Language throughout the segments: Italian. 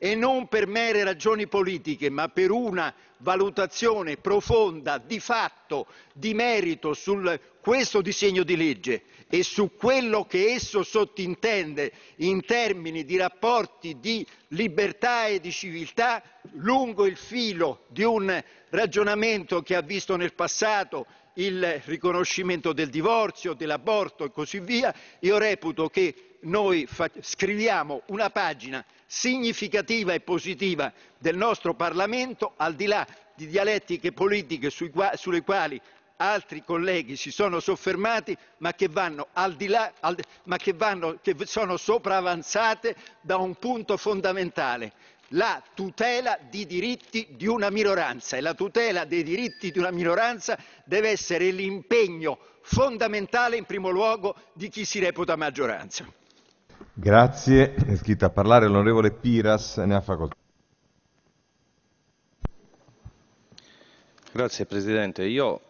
e non per mere ragioni politiche, ma per una valutazione profonda di fatto, di merito su questo disegno di legge e su quello che esso sottintende in termini di rapporti di libertà e di civiltà lungo il filo di un ragionamento che ha visto nel passato il riconoscimento del divorzio, dell'aborto e così via, io reputo che noi scriviamo una pagina significativa e positiva del nostro Parlamento, al di là di dialettiche politiche sulle quali altri colleghi si sono soffermati, ma che, vanno al di là, al, ma che, vanno, che sono sopravanzate da un punto fondamentale, la tutela di diritti di una minoranza e la tutela dei diritti di una minoranza deve essere l'impegno fondamentale in primo luogo di chi si reputa maggioranza. Grazie, è scritto a parlare l'onorevole Piras, ne ha facoltà. Grazie Presidente, io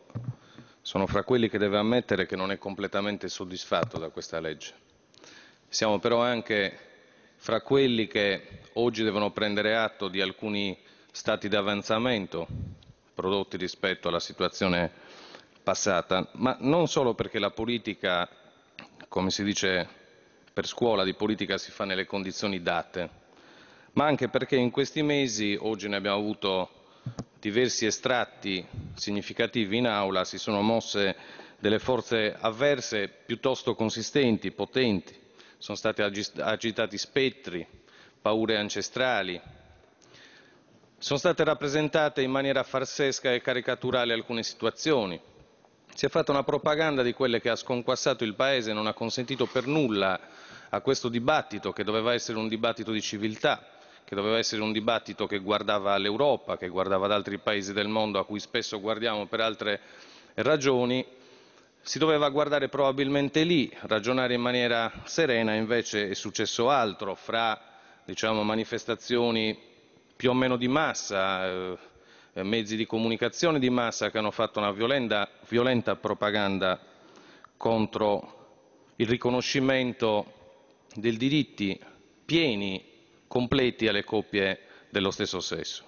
sono fra quelli che deve ammettere che non è completamente soddisfatto da questa legge. Siamo però anche fra quelli che oggi devono prendere atto di alcuni stati di avanzamento prodotti rispetto alla situazione passata, ma non solo perché la politica, come si dice per scuola, di politica si fa nelle condizioni date, ma anche perché in questi mesi, oggi ne abbiamo avuto diversi estratti significativi in aula, si sono mosse delle forze avverse piuttosto consistenti, potenti, sono stati agitati spettri, paure ancestrali, sono state rappresentate in maniera farsesca e caricaturale alcune situazioni. Si è fatta una propaganda di quelle che ha sconquassato il Paese e non ha consentito per nulla a questo dibattito, che doveva essere un dibattito di civiltà, che doveva essere un dibattito che guardava all'Europa, che guardava ad altri paesi del mondo a cui spesso guardiamo per altre ragioni, si doveva guardare probabilmente lì, ragionare in maniera serena, invece è successo altro fra diciamo, manifestazioni più o meno di massa, eh, mezzi di comunicazione di massa che hanno fatto una violenta, violenta propaganda contro il riconoscimento dei diritti pieni, completi alle coppie dello stesso sesso.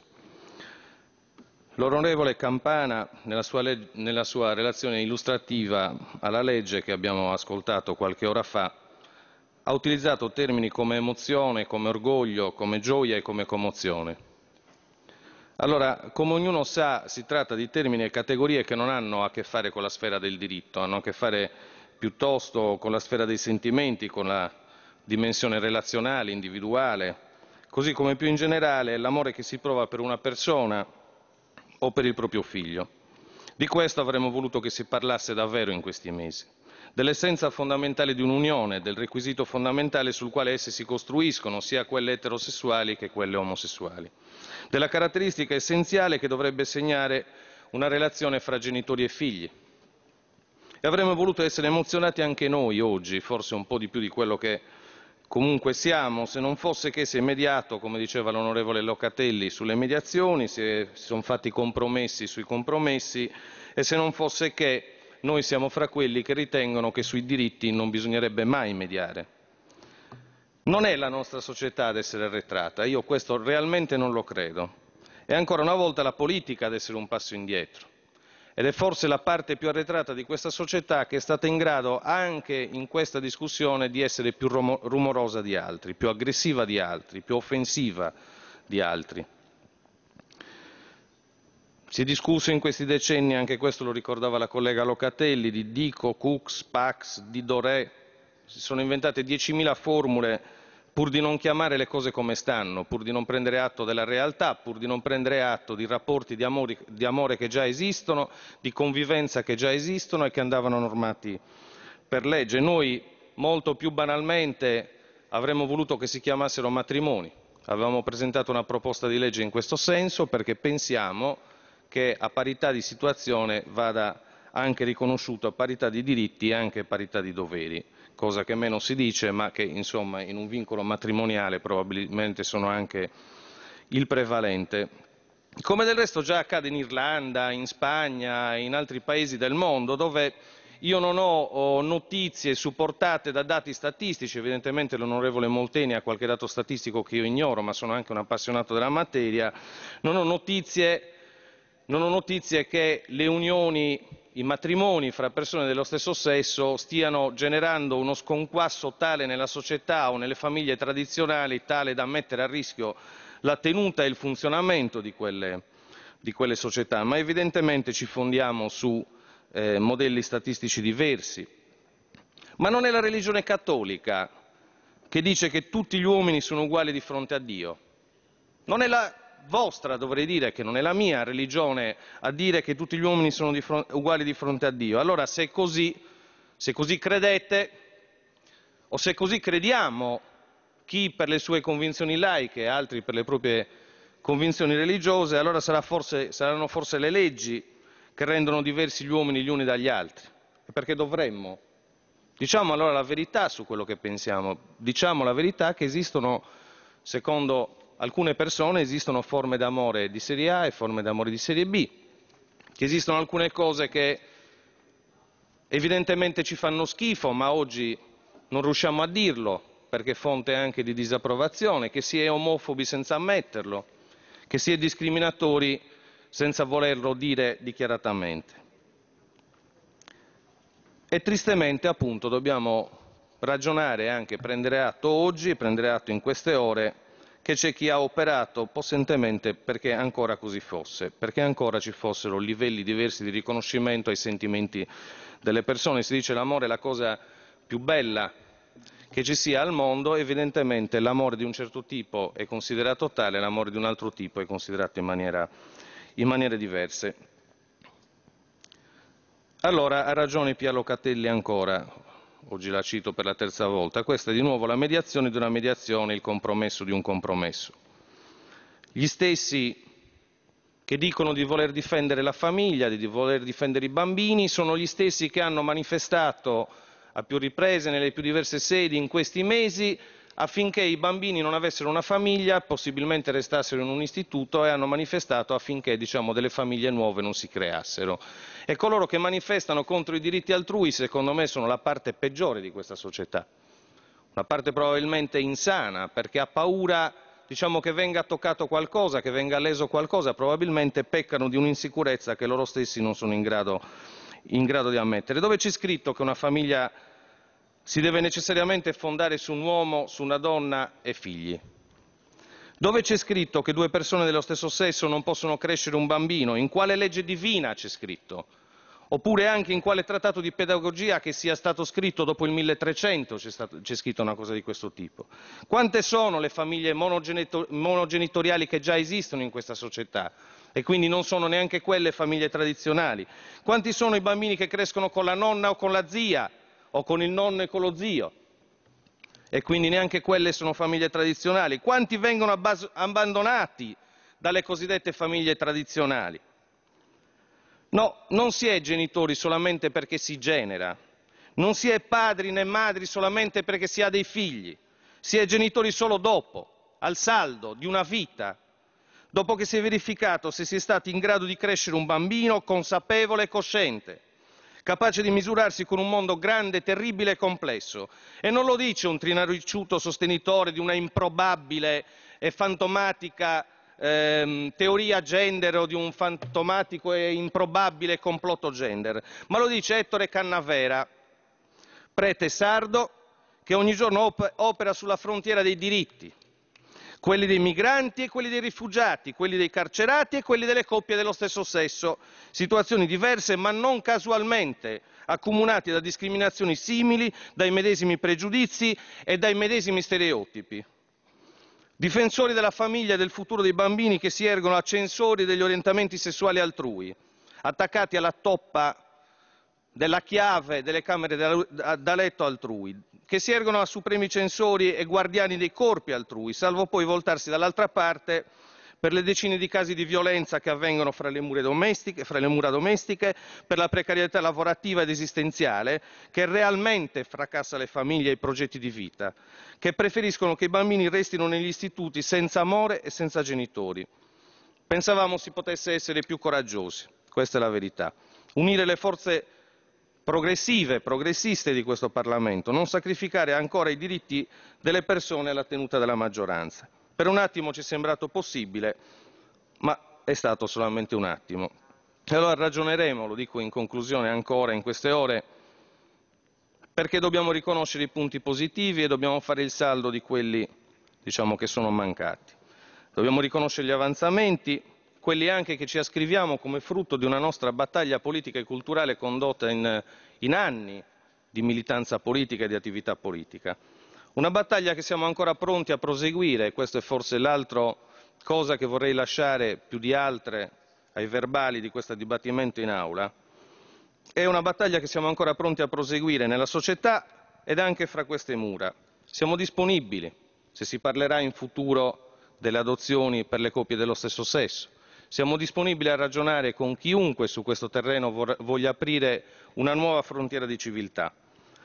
L'onorevole Campana, nella sua relazione illustrativa alla legge che abbiamo ascoltato qualche ora fa, ha utilizzato termini come emozione, come orgoglio, come gioia e come commozione. Allora, come ognuno sa, si tratta di termini e categorie che non hanno a che fare con la sfera del diritto, hanno a che fare piuttosto con la sfera dei sentimenti, con la dimensione relazionale, individuale, così come più in generale l'amore che si prova per una persona o per il proprio figlio. Di questo avremmo voluto che si parlasse davvero in questi mesi, dell'essenza fondamentale di un'unione, del requisito fondamentale sul quale esse si costruiscono, sia quelle eterosessuali che quelle omosessuali, della caratteristica essenziale che dovrebbe segnare una relazione fra genitori e figli. E avremmo voluto essere emozionati anche noi oggi, forse un po' di più di quello che Comunque siamo, se non fosse che si è mediato, come diceva l'onorevole Locatelli, sulle mediazioni, si, si sono fatti compromessi sui compromessi e se non fosse che noi siamo fra quelli che ritengono che sui diritti non bisognerebbe mai mediare. Non è la nostra società ad essere arretrata, io questo realmente non lo credo. È ancora una volta la politica ad essere un passo indietro ed è forse la parte più arretrata di questa società che è stata in grado, anche in questa discussione, di essere più rumorosa di altri, più aggressiva di altri, più offensiva di altri. Si è discusso in questi decenni, anche questo lo ricordava la collega Locatelli, di Dico, Cux, Pax, Didoré, si sono inventate 10.000 formule pur di non chiamare le cose come stanno, pur di non prendere atto della realtà, pur di non prendere atto di rapporti di, amori, di amore che già esistono, di convivenza che già esistono e che andavano normati per legge. Noi, molto più banalmente, avremmo voluto che si chiamassero matrimoni. Avevamo presentato una proposta di legge in questo senso perché pensiamo che a parità di situazione vada anche riconosciuto a parità di diritti e anche a parità di doveri cosa che a me non si dice, ma che insomma in un vincolo matrimoniale probabilmente sono anche il prevalente. Come del resto già accade in Irlanda, in Spagna, in altri paesi del mondo, dove io non ho notizie supportate da dati statistici, evidentemente l'onorevole Molteni ha qualche dato statistico che io ignoro, ma sono anche un appassionato della materia, non ho notizie, non ho notizie che le unioni i matrimoni fra persone dello stesso sesso stiano generando uno sconquasso tale nella società o nelle famiglie tradizionali tale da mettere a rischio la tenuta e il funzionamento di quelle, di quelle società, ma evidentemente ci fondiamo su eh, modelli statistici diversi. Ma non è la religione cattolica che dice che tutti gli uomini sono uguali di fronte a Dio. Non è la vostra, dovrei dire, che non è la mia religione, a dire che tutti gli uomini sono di fronte, uguali di fronte a Dio. Allora se così, se così credete, o se così crediamo, chi per le sue convinzioni laiche, e altri per le proprie convinzioni religiose, allora sarà forse, saranno forse le leggi che rendono diversi gli uomini gli uni dagli altri. perché dovremmo? Diciamo allora la verità su quello che pensiamo, diciamo la verità che esistono, secondo alcune persone esistono forme d'amore di serie A e forme d'amore di serie B, che esistono alcune cose che evidentemente ci fanno schifo, ma oggi non riusciamo a dirlo, perché è fonte anche di disapprovazione, che si è omofobi senza ammetterlo, che si è discriminatori senza volerlo dire dichiaratamente. E tristemente, appunto, dobbiamo ragionare e anche prendere atto oggi, prendere atto in queste ore, che c'è chi ha operato possentemente perché ancora così fosse, perché ancora ci fossero livelli diversi di riconoscimento ai sentimenti delle persone. Si dice l'amore è la cosa più bella che ci sia al mondo, evidentemente l'amore di un certo tipo è considerato tale, l'amore di un altro tipo è considerato in, maniera, in maniere diverse. Allora ha ragione Pia Locatelli ancora, oggi la cito per la terza volta, questa è di nuovo la mediazione di una mediazione, il compromesso di un compromesso. Gli stessi che dicono di voler difendere la famiglia, di voler difendere i bambini, sono gli stessi che hanno manifestato a più riprese nelle più diverse sedi in questi mesi affinché i bambini non avessero una famiglia, possibilmente restassero in un istituto e hanno manifestato affinché diciamo, delle famiglie nuove non si creassero. E coloro che manifestano contro i diritti altrui, secondo me, sono la parte peggiore di questa società, una parte probabilmente insana, perché ha paura diciamo, che venga toccato qualcosa, che venga leso qualcosa, probabilmente peccano di un'insicurezza che loro stessi non sono in grado, in grado di ammettere. Dove c'è scritto che una famiglia si deve necessariamente fondare su un uomo, su una donna e figli. Dove c'è scritto che due persone dello stesso sesso non possono crescere un bambino? In quale legge divina c'è scritto? Oppure anche in quale trattato di pedagogia che sia stato scritto dopo il 1300 c'è, stato, c'è scritto una cosa di questo tipo? Quante sono le famiglie monogenitoriali che già esistono in questa società? e quindi non sono neanche quelle famiglie tradizionali. Quanti sono i bambini che crescono con la nonna o con la zia o con il nonno e con lo zio, e quindi neanche quelle sono famiglie tradizionali. Quanti vengono abbandonati dalle cosiddette famiglie tradizionali? No, non si è genitori solamente perché si genera, non si è padri né madri solamente perché si ha dei figli, si è genitori solo dopo, al saldo di una vita, dopo che si è verificato se si è stati in grado di crescere un bambino consapevole e cosciente capace di misurarsi con un mondo grande, terribile e complesso. E non lo dice un trinaricciuto sostenitore di una improbabile e fantomatica ehm, teoria gender o di un fantomatico e improbabile complotto gender, ma lo dice Ettore Cannavera, prete sardo che ogni giorno opera sulla frontiera dei diritti quelli dei migranti e quelli dei rifugiati, quelli dei carcerati e quelli delle coppie dello stesso sesso, situazioni diverse ma non casualmente accomunate da discriminazioni simili, dai medesimi pregiudizi e dai medesimi stereotipi. Difensori della famiglia e del futuro dei bambini che si ergono a censori degli orientamenti sessuali altrui, attaccati alla toppa della chiave delle camere da letto altrui, che si ergono a supremi censori e guardiani dei corpi altrui, salvo poi voltarsi dall'altra parte per le decine di casi di violenza che avvengono fra le, fra le mura domestiche, per la precarietà lavorativa ed esistenziale che realmente fracassa le famiglie e i progetti di vita, che preferiscono che i bambini restino negli istituti senza amore e senza genitori. Pensavamo si potesse essere più coraggiosi, questa è la verità. Unire le forze progressive, progressiste di questo Parlamento, non sacrificare ancora i diritti delle persone alla tenuta della maggioranza. Per un attimo ci è sembrato possibile, ma è stato solamente un attimo. E allora ragioneremo, lo dico in conclusione ancora in queste ore, perché dobbiamo riconoscere i punti positivi e dobbiamo fare il saldo di quelli diciamo, che sono mancati. Dobbiamo riconoscere gli avanzamenti, quelli anche che ci ascriviamo come frutto di una nostra battaglia politica e culturale condotta in, in anni di militanza politica e di attività politica. Una battaglia che siamo ancora pronti a proseguire, e questo è forse l'altra cosa che vorrei lasciare più di altre ai verbali di questo dibattimento in aula, è una battaglia che siamo ancora pronti a proseguire nella società ed anche fra queste mura. Siamo disponibili, se si parlerà in futuro delle adozioni per le coppie dello stesso sesso, siamo disponibili a ragionare con chiunque su questo terreno voglia aprire una nuova frontiera di civiltà,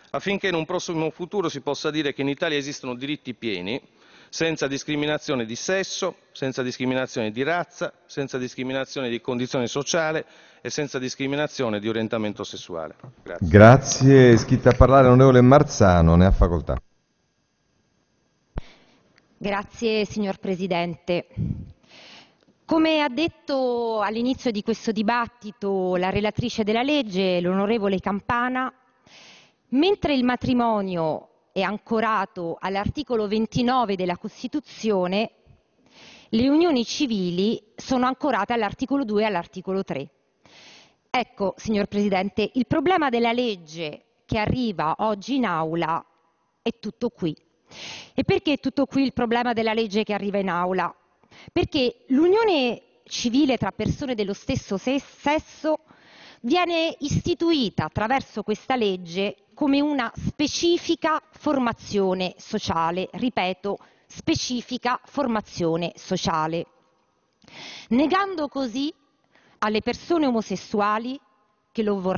affinché in un prossimo futuro si possa dire che in Italia esistono diritti pieni, senza discriminazione di sesso, senza discriminazione di razza, senza discriminazione di condizione sociale e senza discriminazione di orientamento sessuale. Grazie. Grazie. Iscritta a parlare l'onorevole Marzano, ne ha facoltà. Grazie signor Presidente. Come ha detto all'inizio di questo dibattito la relatrice della legge, l'onorevole Campana, mentre il matrimonio è ancorato all'articolo 29 della Costituzione, le unioni civili sono ancorate all'articolo 2 e all'articolo 3. Ecco, signor Presidente, il problema della legge che arriva oggi in aula è tutto qui. E perché è tutto qui il problema della legge che arriva in aula? perché l'unione civile tra persone dello stesso sesso viene istituita attraverso questa legge come una specifica formazione sociale, ripeto, specifica formazione sociale, negando così alle persone omosessuali che lo vorranno.